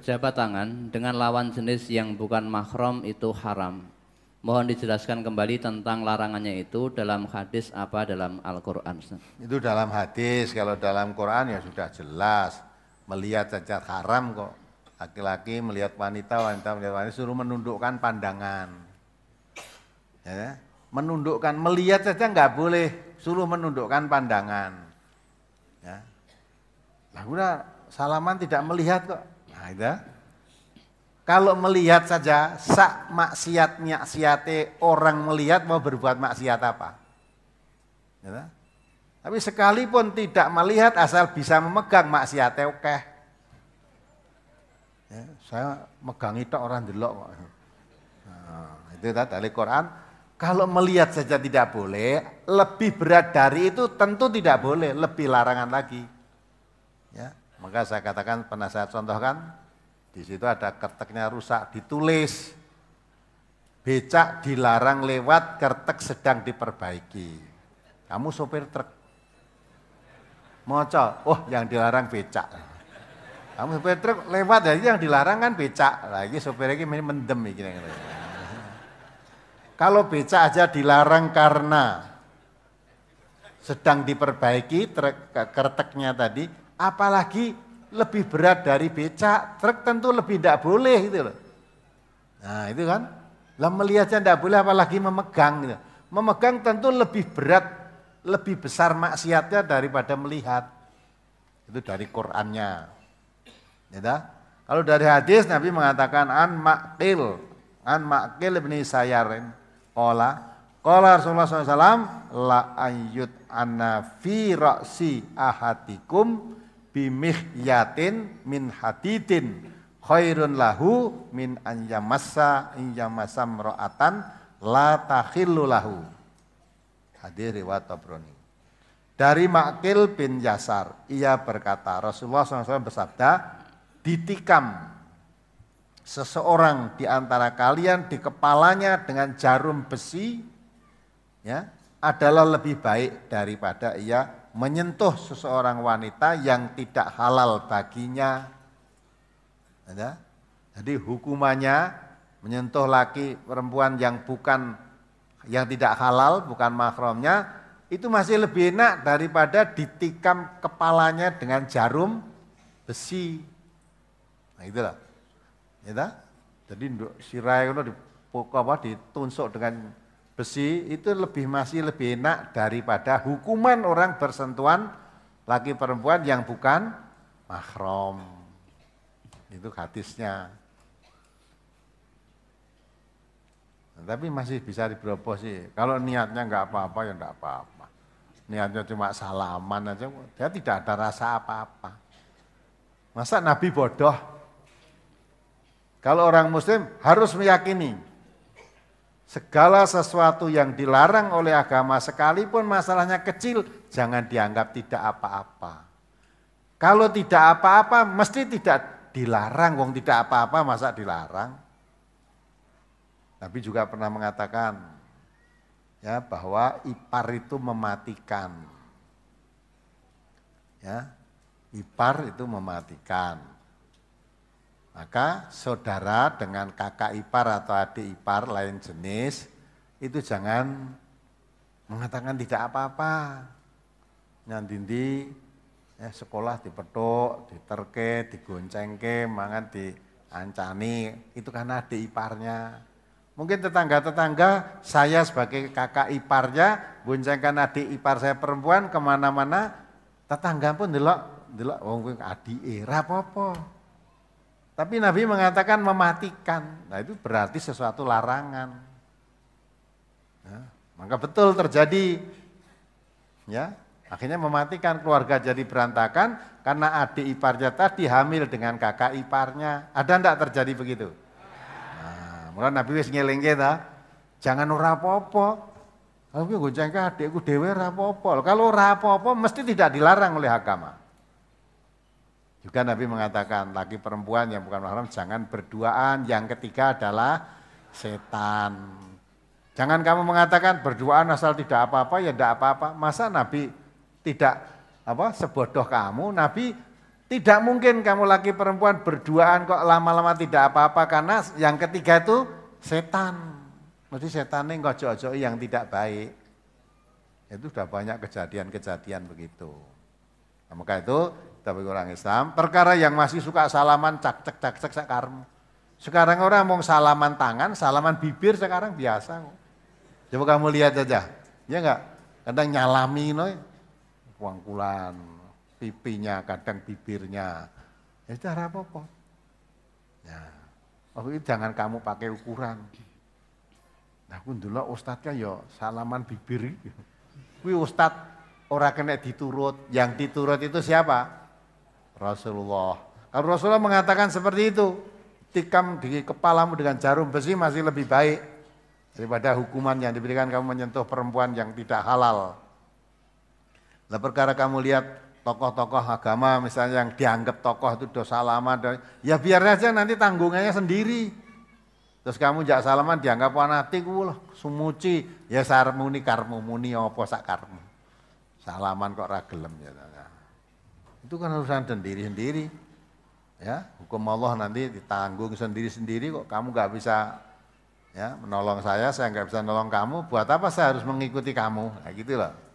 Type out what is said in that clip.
Berjabat tangan dengan lawan jenis yang bukan mahram itu haram. Mohon dijelaskan kembali tentang larangannya itu dalam hadis apa dalam Al-Quran. Itu dalam hadis, kalau dalam Quran ya sudah jelas. Melihat cacat haram kok. Laki-laki melihat wanita, wanita melihat wanita, suruh menundukkan pandangan. Ya, menundukkan, melihat saja nggak boleh, suruh menundukkan pandangan. Ya. Lah udah salaman tidak melihat kok. Nah, itu. Kalau melihat saja sak maksiat maksiate orang melihat mau berbuat maksiat apa. Gitu. Tapi sekalipun tidak melihat asal bisa memegang maksiatnya oke. Okay. Ya, saya megang itu orang delok kok. Nah, itu tadi Quran. Kalau melihat saja tidak boleh, lebih berat dari itu tentu tidak boleh, lebih larangan lagi. Ya. Maka saya katakan pernah saya contohkan, di situ ada kerteknya rusak, ditulis. Becak dilarang lewat, kertek sedang diperbaiki. Kamu sopir truk. Mocok, oh yang dilarang becak. Kamu sopir truk lewat, jadi ya, yang dilarang kan becak. Lagi sopir lagi mendem. Gini, gini. Kalau becak aja dilarang karena sedang diperbaiki kerteknya tadi, Apalagi lebih berat dari becak, truk tentu lebih tidak boleh gitu loh. Nah itu kan, lah melihatnya tidak boleh apalagi memegang gitu. Memegang tentu lebih berat, lebih besar maksiatnya daripada melihat. Itu dari Qurannya. Ya Kalau dari hadis Nabi mengatakan an makil, an makil ibni sayarin, kola, kola Rasulullah SAW, la ayyut anna fi ra'si ahadikum bimihyatin min hadidin khairun lahu min anjamasa yamassa in la takhillu lahu. Hadir riwayat Tabrani. Dari Makil bin Yasar, ia berkata, Rasulullah SAW bersabda, ditikam seseorang di antara kalian di kepalanya dengan jarum besi, ya, adalah lebih baik daripada ia menyentuh seseorang wanita yang tidak halal baginya. Jadi hukumannya menyentuh laki perempuan yang bukan yang tidak halal, bukan mahramnya, itu masih lebih enak daripada ditikam kepalanya dengan jarum besi. Nah, itulah. Ya, Jadi sirai itu pokoknya apa ditunsuk dengan besi itu lebih masih lebih enak daripada hukuman orang bersentuhan laki perempuan yang bukan mahram. Itu hadisnya. tapi masih bisa diberoboh sih. Kalau niatnya enggak apa-apa ya nggak apa-apa. Niatnya cuma salaman aja, dia tidak ada rasa apa-apa. Masa Nabi bodoh? Kalau orang muslim harus meyakini Segala sesuatu yang dilarang oleh agama sekalipun masalahnya kecil, jangan dianggap tidak apa-apa. Kalau tidak apa-apa, mesti tidak dilarang. Wong tidak apa-apa, masa dilarang? Tapi juga pernah mengatakan ya bahwa ipar itu mematikan. Ya, ipar itu mematikan. Maka saudara dengan kakak ipar atau adik ipar lain jenis itu jangan mengatakan tidak apa-apa. Nyandindi ya eh, sekolah dipetuk, diterke, digoncengke, mangan diancani, itu karena adik iparnya. Mungkin tetangga-tetangga saya sebagai kakak iparnya, goncengkan adik ipar saya perempuan kemana-mana, tetangga pun delok, delok, oh, adik era apa-apa. Tapi Nabi mengatakan mematikan. Nah itu berarti sesuatu larangan. Nah, maka betul terjadi. Ya, akhirnya mematikan keluarga jadi berantakan karena adik iparnya tadi hamil dengan kakak iparnya. Ada enggak terjadi begitu? Nah, mulai Nabi wis ngeling kita. Jangan ora apa-apa. Aku gonceng adikku gue ora apa-apa. Kalau ora apa mesti tidak dilarang oleh agama. Juga Nabi mengatakan laki perempuan yang bukan mahram jangan berduaan. Yang ketiga adalah setan. Jangan kamu mengatakan berduaan asal tidak apa-apa ya tidak apa-apa. Masa Nabi tidak apa sebodoh kamu? Nabi tidak mungkin kamu laki perempuan berduaan kok lama-lama tidak apa-apa karena yang ketiga itu setan. Mesti setan ini jojo yang tidak baik. Itu sudah banyak kejadian-kejadian begitu. Nah, maka itu tapi orang Islam. Perkara yang masih suka salaman cak cek cak cek karmu. Sekarang orang mau salaman tangan, salaman bibir sekarang biasa. Coba kamu lihat aja, ya enggak? Kadang nyalami no, kuangkulan, pipinya, kadang bibirnya. Ya cara apa kok? Ya. Oh, itu jangan kamu pakai ukuran. Nah, aku dulu ustadznya ya salaman bibir. Wih ustadz orang kena diturut. Yang diturut itu siapa? Rasulullah. Kalau Rasulullah mengatakan seperti itu, tikam di kepalamu dengan jarum besi masih lebih baik daripada hukuman yang diberikan kamu menyentuh perempuan yang tidak halal. Nah perkara kamu lihat tokoh-tokoh agama misalnya yang dianggap tokoh itu dosa lama, ya biar aja nanti tanggungannya sendiri. Terus kamu jak salaman dianggap wanatik, wah sumuci, ya sarmuni karmu muni apa sak karmu. Salaman kok ragelam ya. ya. Itu kan urusan sendiri-sendiri. Ya, hukum Allah nanti ditanggung sendiri-sendiri kok kamu nggak bisa ya menolong saya, saya nggak bisa nolong kamu. Buat apa saya harus mengikuti kamu? Kayak nah, gitu loh.